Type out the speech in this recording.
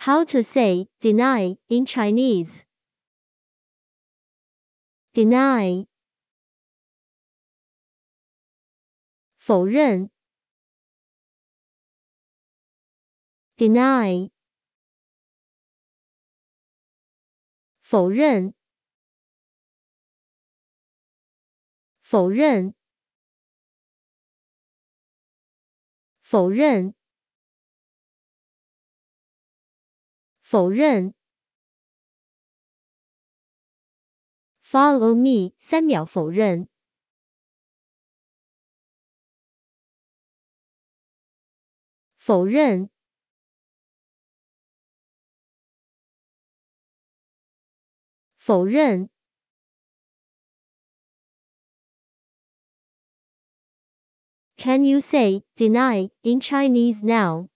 How to say deny in Chinese. Deny. 否认。Deny. 否认。否认。否认。否认。Follow me，三秒否认。否认。否认。Can you say deny in Chinese now?